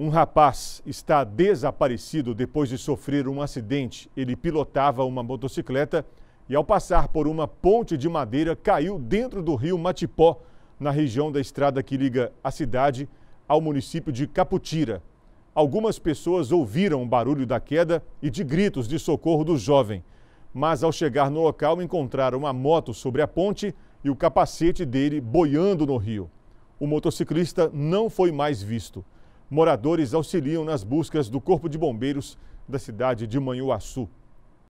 Um rapaz está desaparecido depois de sofrer um acidente. Ele pilotava uma motocicleta e, ao passar por uma ponte de madeira, caiu dentro do rio Matipó, na região da estrada que liga a cidade ao município de Caputira. Algumas pessoas ouviram o barulho da queda e de gritos de socorro do jovem, mas ao chegar no local encontraram a moto sobre a ponte e o capacete dele boiando no rio. O motociclista não foi mais visto moradores auxiliam nas buscas do Corpo de Bombeiros da cidade de Manhuaçu.